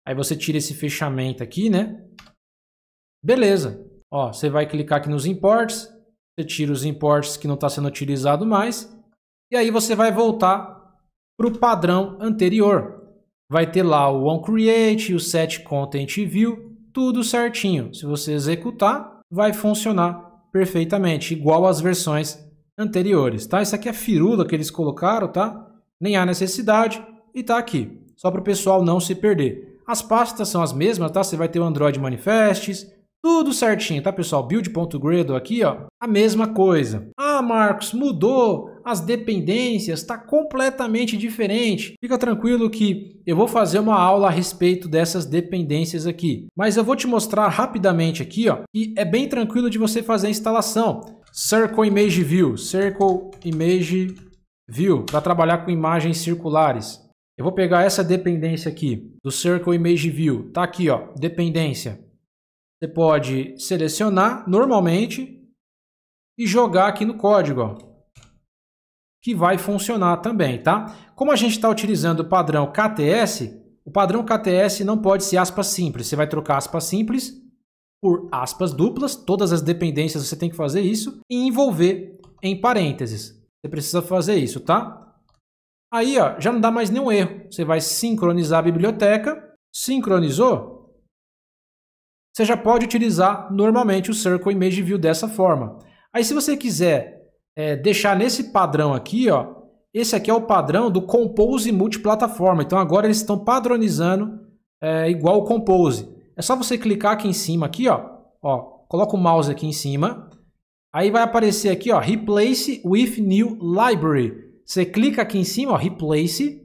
Aí você tira esse fechamento aqui, né? Beleza. Ó, você vai clicar aqui nos imports, você tira os imports que não está sendo utilizado mais e aí você vai voltar para o padrão anterior. Vai ter lá o onCreate, o setContentView, tudo certinho. Se você executar, vai funcionar perfeitamente, igual às versões anteriores, tá? Isso aqui é firula que eles colocaram, tá? Nem há necessidade e tá aqui, só para o pessoal não se perder. As pastas são as mesmas, tá? Você vai ter o Android Manifests, tudo certinho, tá pessoal? Build.gradle aqui, ó, a mesma coisa. Ah, Marcos, mudou as dependências, está completamente diferente. Fica tranquilo que eu vou fazer uma aula a respeito dessas dependências aqui. Mas eu vou te mostrar rapidamente aqui, ó, que é bem tranquilo de você fazer a instalação. Circle Image View, Circle Image View, para trabalhar com imagens circulares. Eu vou pegar essa dependência aqui do Circle Image View. Tá aqui, ó, dependência. Você pode selecionar normalmente e jogar aqui no código, ó que vai funcionar também, tá? Como a gente está utilizando o padrão KTS, o padrão KTS não pode ser aspas simples. Você vai trocar aspas simples por aspas duplas, todas as dependências você tem que fazer isso, e envolver em parênteses. Você precisa fazer isso, tá? Aí, ó, já não dá mais nenhum erro. Você vai sincronizar a biblioteca. Sincronizou? Você já pode utilizar normalmente o Circle Image View dessa forma. Aí, se você quiser é, deixar nesse padrão aqui, ó. Esse aqui é o padrão do Compose multiplataforma. Então agora eles estão padronizando é, igual o Compose. É só você clicar aqui em cima aqui, ó. ó coloca o mouse aqui em cima. Aí vai aparecer aqui, ó, Replace with New Library. Você clica aqui em cima, ó, Replace.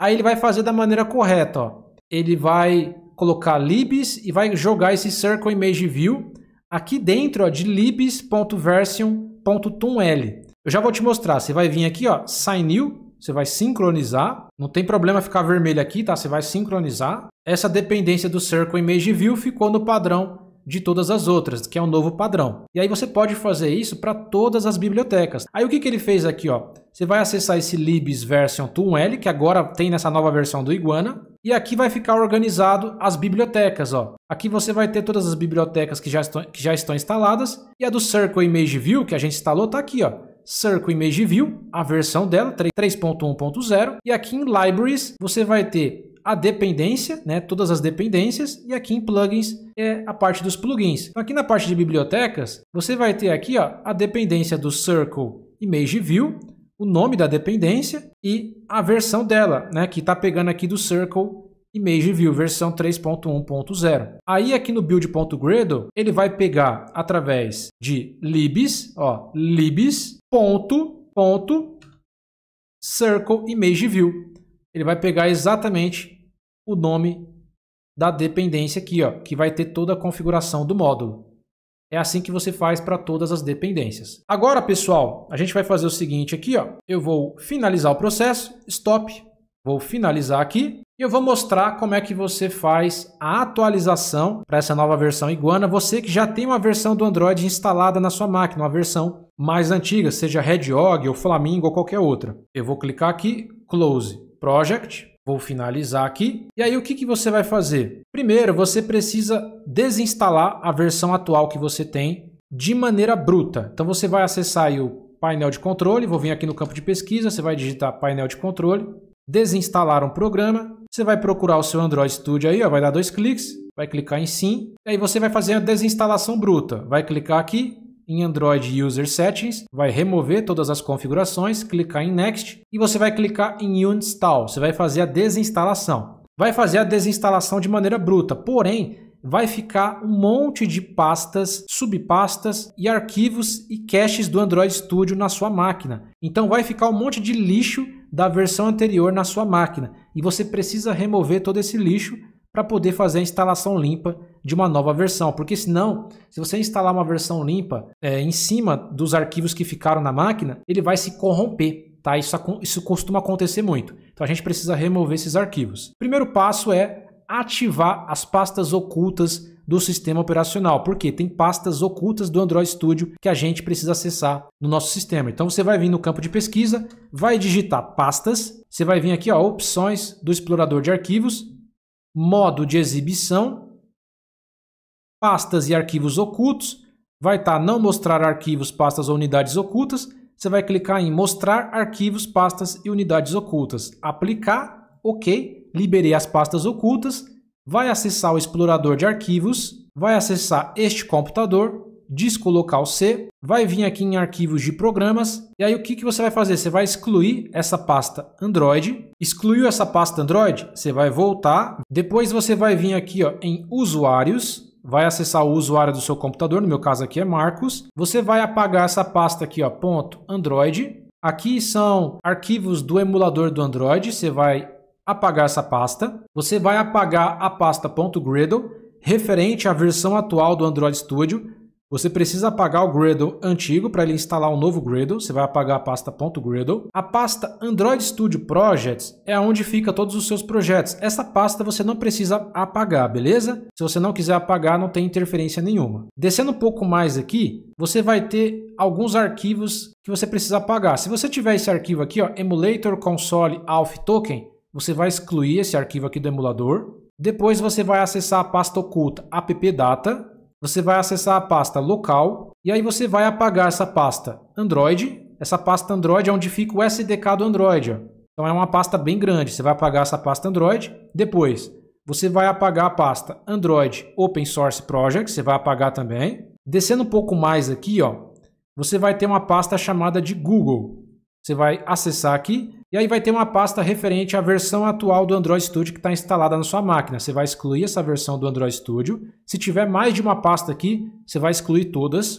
Aí ele vai fazer da maneira correta, ó. Ele vai colocar libs e vai jogar esse Circle Image View aqui dentro ó, de libs.version.com sign.tuml. Eu já vou te mostrar. Você vai vir aqui, ó, sign new, você vai sincronizar. Não tem problema ficar vermelho aqui, tá? Você vai sincronizar. Essa dependência do Circle Image View ficou no padrão de todas as outras, que é um novo padrão. E aí você pode fazer isso para todas as bibliotecas. Aí o que, que ele fez aqui? Ó? Você vai acessar esse libs version 2.1l, que agora tem nessa nova versão do Iguana, e aqui vai ficar organizado as bibliotecas. Ó. Aqui você vai ter todas as bibliotecas que já, estão, que já estão instaladas, e a do Circle Image View, que a gente instalou, está aqui. Ó. Circle Image View, a versão dela, 3.1.0, e aqui em Libraries você vai ter a dependência, né, todas as dependências, e aqui em plugins é a parte dos plugins. Então, aqui na parte de bibliotecas, você vai ter aqui ó, a dependência do Circle Image View, o nome da dependência e a versão dela, né, que está pegando aqui do Circle Image View versão 3.1.0. Aí aqui no build.gradle, ele vai pegar através de libs, ó, libs ponto ponto circle image view. Ele vai pegar exatamente o nome da dependência aqui, ó, que vai ter toda a configuração do módulo. É assim que você faz para todas as dependências. Agora, pessoal, a gente vai fazer o seguinte aqui, ó. Eu vou finalizar o processo, stop. Vou finalizar aqui e eu vou mostrar como é que você faz a atualização para essa nova versão Iguana. Você que já tem uma versão do Android instalada na sua máquina, uma versão mais antiga, seja Red Hedgehog ou Flamingo ou qualquer outra. Eu vou clicar aqui, Close Project. Vou finalizar aqui. E aí o que, que você vai fazer? Primeiro, você precisa desinstalar a versão atual que você tem de maneira bruta. Então você vai acessar aí o painel de controle, vou vir aqui no campo de pesquisa, você vai digitar painel de controle, desinstalar um programa, você vai procurar o seu Android Studio aí, ó, vai dar dois cliques, vai clicar em sim, aí você vai fazer a desinstalação bruta, vai clicar aqui, em Android User Settings, vai remover todas as configurações, clicar em Next e você vai clicar em Uninstall, você vai fazer a desinstalação. Vai fazer a desinstalação de maneira bruta, porém vai ficar um monte de pastas, subpastas e arquivos e caches do Android Studio na sua máquina. Então vai ficar um monte de lixo da versão anterior na sua máquina e você precisa remover todo esse lixo para poder fazer a instalação limpa de uma nova versão, porque senão, se você instalar uma versão limpa é, em cima dos arquivos que ficaram na máquina, ele vai se corromper. Tá? Isso, isso costuma acontecer muito. Então a gente precisa remover esses arquivos. Primeiro passo é ativar as pastas ocultas do sistema operacional, porque tem pastas ocultas do Android Studio que a gente precisa acessar no nosso sistema. Então você vai vir no campo de pesquisa, vai digitar pastas, você vai vir aqui ó, opções do explorador de arquivos, modo de exibição pastas e arquivos ocultos, vai estar tá não mostrar arquivos, pastas ou unidades ocultas, você vai clicar em mostrar arquivos, pastas e unidades ocultas, aplicar, ok, liberei as pastas ocultas, vai acessar o explorador de arquivos, vai acessar este computador, disco local C, vai vir aqui em arquivos de programas, e aí o que, que você vai fazer? Você vai excluir essa pasta Android, excluiu essa pasta Android, você vai voltar, depois você vai vir aqui ó, em usuários, vai acessar o usuário do seu computador, no meu caso aqui é Marcos. Você vai apagar essa pasta aqui, ó, ponto Android. Aqui são arquivos do emulador do Android, você vai apagar essa pasta. Você vai apagar a pasta .gradle, referente à versão atual do Android Studio, você precisa apagar o Gradle antigo para ele instalar o um novo Gradle. Você vai apagar a pasta .gradle. A pasta Android Studio Projects é onde fica todos os seus projetos. Essa pasta você não precisa apagar, beleza? Se você não quiser apagar, não tem interferência nenhuma. Descendo um pouco mais aqui, você vai ter alguns arquivos que você precisa apagar. Se você tiver esse arquivo aqui, ó, emulator console alpha token, você vai excluir esse arquivo aqui do emulador. Depois você vai acessar a pasta oculta appdata, você vai acessar a pasta local e aí você vai apagar essa pasta Android. Essa pasta Android é onde fica o SDK do Android. Então é uma pasta bem grande. Você vai apagar essa pasta Android. Depois, você vai apagar a pasta Android Open Source Project. Você vai apagar também. Descendo um pouco mais aqui, ó, você vai ter uma pasta chamada de Google. Você vai acessar aqui e aí vai ter uma pasta referente à versão atual do Android Studio que está instalada na sua máquina. Você vai excluir essa versão do Android Studio. Se tiver mais de uma pasta aqui, você vai excluir todas.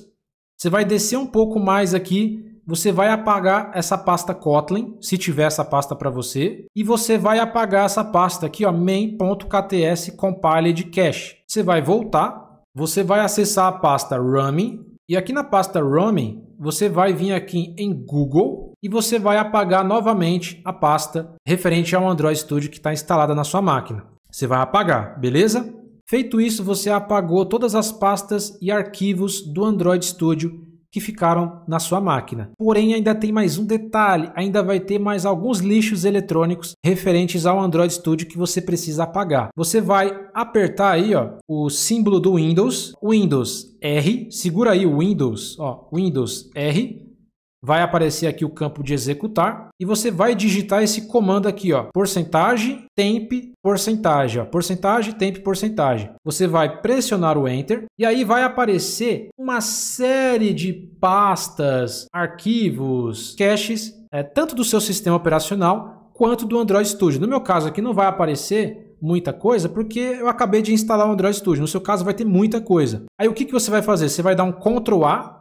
Você vai descer um pouco mais aqui, você vai apagar essa pasta Kotlin, se tiver essa pasta para você. E você vai apagar essa pasta aqui, main.kts compiled cache. Você vai voltar, você vai acessar a pasta running e aqui na pasta Roaming, você vai vir aqui em Google e você vai apagar novamente a pasta referente ao Android Studio que está instalada na sua máquina. Você vai apagar, beleza? Feito isso, você apagou todas as pastas e arquivos do Android Studio que ficaram na sua máquina. Porém, ainda tem mais um detalhe, ainda vai ter mais alguns lixos eletrônicos referentes ao Android Studio que você precisa apagar. Você vai apertar aí, ó, o símbolo do Windows, Windows R, segura aí o Windows, ó, Windows R, vai aparecer aqui o campo de executar e você vai digitar esse comando aqui, ó, porcentagem, temp, porcentagem, ó, porcentagem, temp, porcentagem. Você vai pressionar o enter e aí vai aparecer uma série de pastas, arquivos, caches, é, tanto do seu sistema operacional quanto do Android Studio. No meu caso aqui não vai aparecer muita coisa, porque eu acabei de instalar o Android Studio. No seu caso, vai ter muita coisa. Aí o que, que você vai fazer? Você vai dar um Ctrl A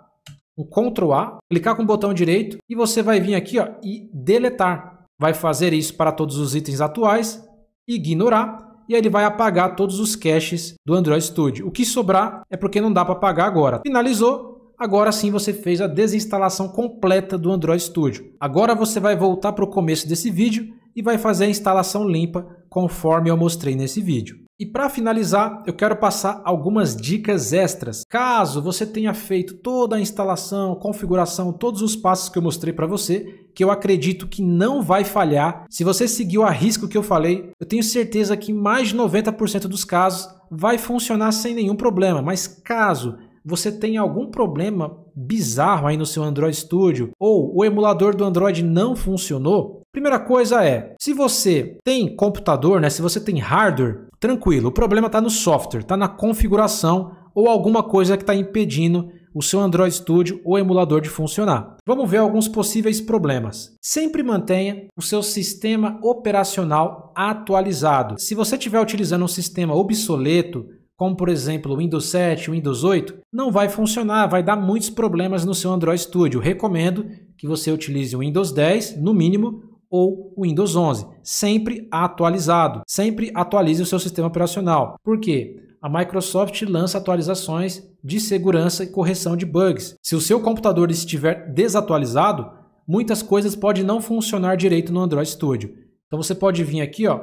um Ctrl A, clicar com o botão direito e você vai vir aqui ó, e deletar. Vai fazer isso para todos os itens atuais, ignorar e aí ele vai apagar todos os caches do Android Studio. O que sobrar é porque não dá para apagar agora. Finalizou, agora sim você fez a desinstalação completa do Android Studio. Agora você vai voltar para o começo desse vídeo e vai fazer a instalação limpa conforme eu mostrei nesse vídeo. E para finalizar, eu quero passar algumas dicas extras. Caso você tenha feito toda a instalação, configuração, todos os passos que eu mostrei para você, que eu acredito que não vai falhar, se você seguiu a risco que eu falei, eu tenho certeza que mais de 90% dos casos vai funcionar sem nenhum problema. Mas caso você tenha algum problema, bizarro aí no seu Android Studio ou o emulador do Android não funcionou, primeira coisa é, se você tem computador, né, se você tem hardware, tranquilo, o problema está no software, está na configuração ou alguma coisa que está impedindo o seu Android Studio ou emulador de funcionar. Vamos ver alguns possíveis problemas. Sempre mantenha o seu sistema operacional atualizado. Se você estiver utilizando um sistema obsoleto, como por exemplo o Windows 7, o Windows 8, não vai funcionar, vai dar muitos problemas no seu Android Studio. Recomendo que você utilize o Windows 10, no mínimo, ou o Windows 11, sempre atualizado. Sempre atualize o seu sistema operacional. Por quê? A Microsoft lança atualizações de segurança e correção de bugs. Se o seu computador estiver desatualizado, muitas coisas podem não funcionar direito no Android Studio. Então você pode vir aqui ó,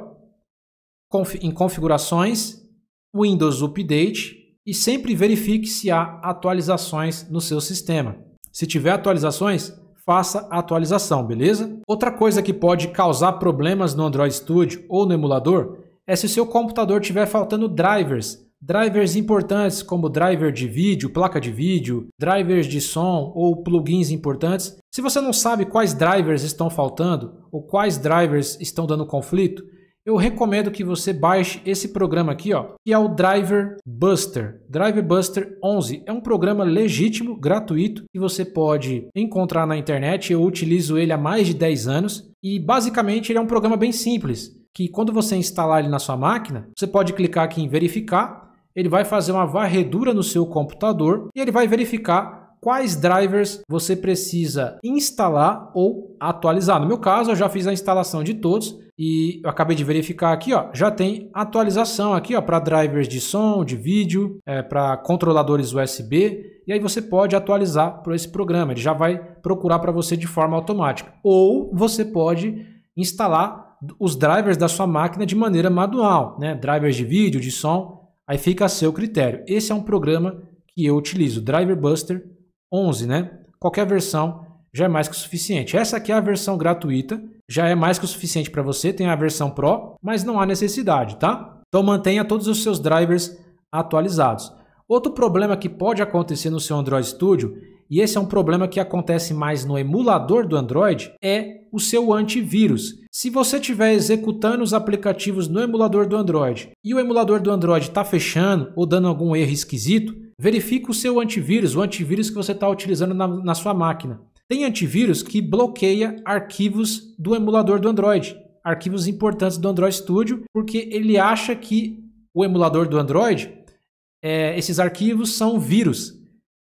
em configurações, Windows Update e sempre verifique se há atualizações no seu sistema. Se tiver atualizações, faça a atualização, beleza? Outra coisa que pode causar problemas no Android Studio ou no emulador é se o seu computador tiver faltando drivers. Drivers importantes como driver de vídeo, placa de vídeo, drivers de som ou plugins importantes. Se você não sabe quais drivers estão faltando ou quais drivers estão dando conflito, eu recomendo que você baixe esse programa aqui, ó, que é o Driver Buster. Driver Buster 11 é um programa legítimo, gratuito, que você pode encontrar na internet. Eu utilizo ele há mais de 10 anos e basicamente ele é um programa bem simples, que quando você instalar ele na sua máquina, você pode clicar aqui em verificar, ele vai fazer uma varredura no seu computador e ele vai verificar quais drivers você precisa instalar ou atualizar. No meu caso, eu já fiz a instalação de todos e eu acabei de verificar aqui, ó, já tem atualização aqui, ó, para drivers de som, de vídeo, é, para controladores USB. E aí você pode atualizar para esse programa. Ele já vai procurar para você de forma automática. Ou você pode instalar os drivers da sua máquina de maneira manual, né? Drivers de vídeo, de som. Aí fica a seu critério. Esse é um programa que eu utilizo, Driver Buster 11, né? Qualquer versão já é mais que o suficiente. Essa aqui é a versão gratuita, já é mais que o suficiente para você. Tem a versão Pro, mas não há necessidade, tá? Então mantenha todos os seus drivers atualizados. Outro problema que pode acontecer no seu Android Studio, e esse é um problema que acontece mais no emulador do Android, é o seu antivírus. Se você estiver executando os aplicativos no emulador do Android e o emulador do Android está fechando ou dando algum erro esquisito, Verifique o seu antivírus, o antivírus que você está utilizando na, na sua máquina. Tem antivírus que bloqueia arquivos do emulador do Android, arquivos importantes do Android Studio, porque ele acha que o emulador do Android, é, esses arquivos são vírus.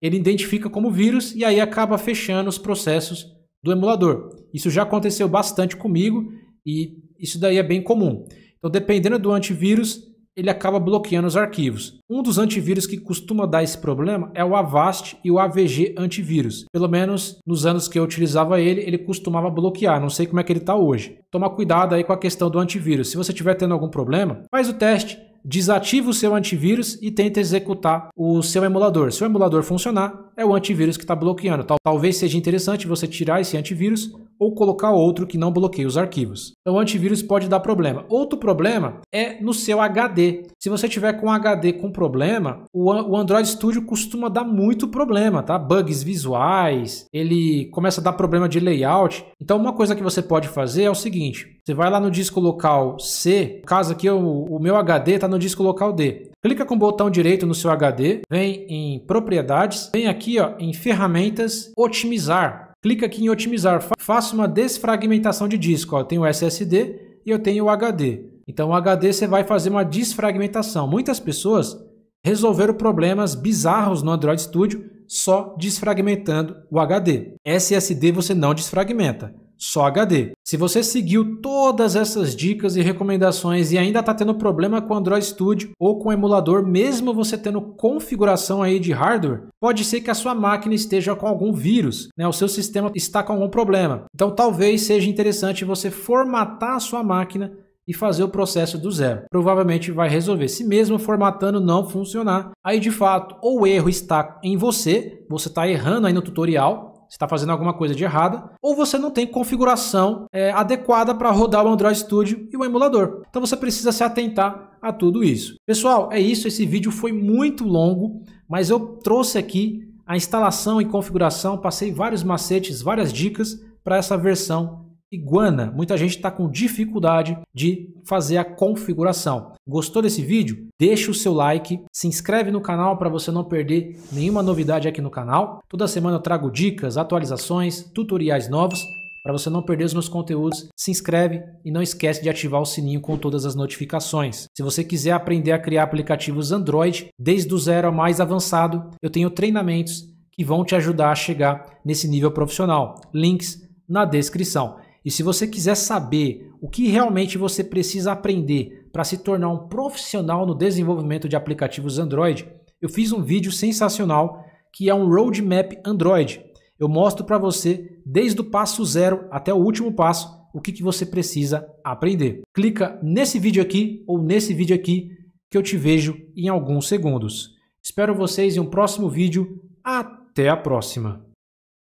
Ele identifica como vírus e aí acaba fechando os processos do emulador. Isso já aconteceu bastante comigo e isso daí é bem comum. Então, dependendo do antivírus, ele acaba bloqueando os arquivos. Um dos antivírus que costuma dar esse problema é o Avast e o AVG antivírus. Pelo menos nos anos que eu utilizava ele, ele costumava bloquear. Não sei como é que ele está hoje. Toma cuidado aí com a questão do antivírus. Se você estiver tendo algum problema, faz o teste, desativa o seu antivírus e tenta executar o seu emulador. Se o emulador funcionar, é o antivírus que está bloqueando. Talvez seja interessante você tirar esse antivírus, ou colocar outro que não bloqueie os arquivos. Então o antivírus pode dar problema. Outro problema é no seu HD. Se você tiver com HD com problema, o Android Studio costuma dar muito problema, tá? Bugs visuais, ele começa a dar problema de layout. Então uma coisa que você pode fazer é o seguinte, você vai lá no disco local C, no caso aqui o meu HD está no disco local D. Clica com o botão direito no seu HD, vem em propriedades, vem aqui ó, em ferramentas, otimizar clica aqui em otimizar. Faça uma desfragmentação de disco. Ó. Eu tenho o SSD e eu tenho o HD. Então o HD você vai fazer uma desfragmentação. Muitas pessoas resolveram problemas bizarros no Android Studio só desfragmentando o HD. SSD você não desfragmenta só HD. Se você seguiu todas essas dicas e recomendações e ainda está tendo problema com Android Studio ou com o emulador, mesmo você tendo configuração aí de hardware, pode ser que a sua máquina esteja com algum vírus, né? o seu sistema está com algum problema. Então talvez seja interessante você formatar a sua máquina e fazer o processo do zero. Provavelmente vai resolver. Se mesmo formatando não funcionar, aí de fato ou o erro está em você, você está errando aí no tutorial, você está fazendo alguma coisa de errada, ou você não tem configuração é, adequada para rodar o Android Studio e o emulador. Então você precisa se atentar a tudo isso. Pessoal, é isso. Esse vídeo foi muito longo, mas eu trouxe aqui a instalação e configuração, passei vários macetes, várias dicas para essa versão Iguana. Muita gente está com dificuldade de fazer a configuração. Gostou desse vídeo? Deixa o seu like, se inscreve no canal para você não perder nenhuma novidade aqui no canal. Toda semana eu trago dicas, atualizações, tutoriais novos. Para você não perder os meus conteúdos, se inscreve e não esquece de ativar o sininho com todas as notificações. Se você quiser aprender a criar aplicativos Android desde o zero ao mais avançado, eu tenho treinamentos que vão te ajudar a chegar nesse nível profissional. Links na descrição. E se você quiser saber o que realmente você precisa aprender para se tornar um profissional no desenvolvimento de aplicativos Android, eu fiz um vídeo sensacional que é um roadmap Android. Eu mostro para você, desde o passo zero até o último passo, o que, que você precisa aprender. Clica nesse vídeo aqui ou nesse vídeo aqui que eu te vejo em alguns segundos. Espero vocês em um próximo vídeo. Até a próxima!